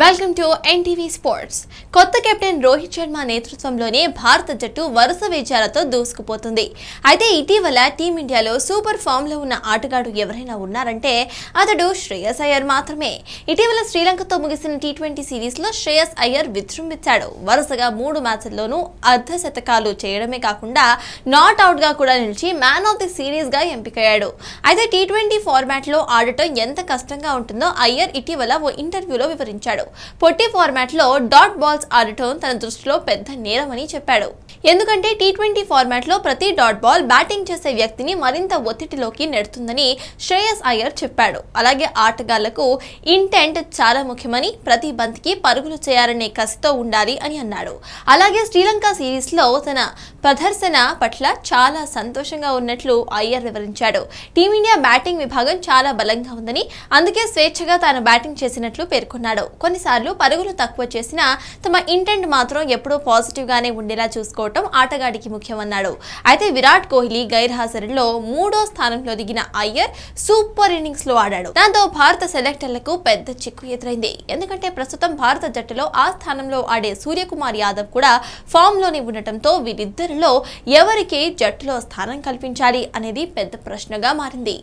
welcome to NTV sports కొత్త captain Rohit Sharma నేతృత్వంలోనే భారత జట్టు వరుస విజయాలతో దూసుకుపోతుంది అయితే ఇటీవల టీమిండియాలో సూపర్ ఫామ్లో ఉన్న ఆటగాడు ఎవరైనా ఉన్నారంటే అతడు శ్రేయస్ అయ్యర్ మాత్రమే ఇటీవల శ్రీలంకతో ముగిసిన టీ ట్వంటీ సిరీస్లో శ్రేయస్ అయ్యర్ విజృంభించాడు వరుసగా మూడు మ్యాచ్ల్లోనూ అర్ధ శతకాలు చేయడమే కాకుండా నాట్ అవుట్గా కూడా నిలిచి మ్యాన్ ఆఫ్ ది సిరీస్గా ఎంపికయ్యాడు అయితే టీ ట్వంటీ ఫార్మాట్లో ఆడటం ఎంత కష్టంగా ఉంటుందో అయ్యర్ ఇటీవల ఓ ఇంటర్వ్యూలో వివరించాడు చెప్పాడు పొట్టి ఫార్మాట్ లో డాట్ బాల్స్ ఆడటం తన దృష్టిలో పెద్ద నేరమని చెప్పాడు ఎందుకంటే టీ ట్వంటీ ఫార్మాట్ లో ప్రతి డాట్ బాల్ బ్యాటింగ్ చేసే వ్యక్తిని మరింత ఒత్తిడిలోకి నెడుతుందని శ్రేయస్ అయ్యర్ చెప్పాడు అలాగే ఆటగాళ్లకు ఇంటెంట్ చాలా ముఖ్యమని ప్రతి బంతికి పరుగులు చేయాలనే కసితో ఉండాలి అని అన్నాడు అలాగే శ్రీలంక సిరీస్ లో తన ప్రదర్శన పట్ల చాలా సంతోషంగా ఉన్నట్లు అయ్యర్ వివరించాడు టీమిండియా బ్యాటింగ్ విభాగం చాలా బలంగా ఉందని అందుకే స్వేచ్ఛగా తాను బ్యాటింగ్ చేసినట్లు పేర్కొన్నాడు కొన్నిసార్లు పరుగులు తక్కువ చేసినా తమ ఇంటెంట్ మాత్రం ఎప్పుడూ పాజిటివ్గానే ఉండేలా చూసుకోవటం ఆటగాడికి ముఖ్యమన్నాడు అయితే విరాట్ కోహ్లీ గైర్హాజరులో మూడో స్థానంలో దిగిన అయ్యర్ సూపర్ ఇన్నింగ్స్ లో ఆడాడు దాంతో భారత సెలెక్టర్లకు పెద్ద చిక్కు ఎదురైంది ఎందుకంటే ప్రస్తుతం భారత జట్టులో ఆ స్థానంలో ఆడే సూర్యకుమార్ యాదవ్ కూడా ఫామ్ లోనే ఉండటంతో వీరిద్దరు జీవితంలో ఎవరికి జట్టులో స్థానం కల్పించాలి అనేది పెద్ద ప్రశ్నగా మారింది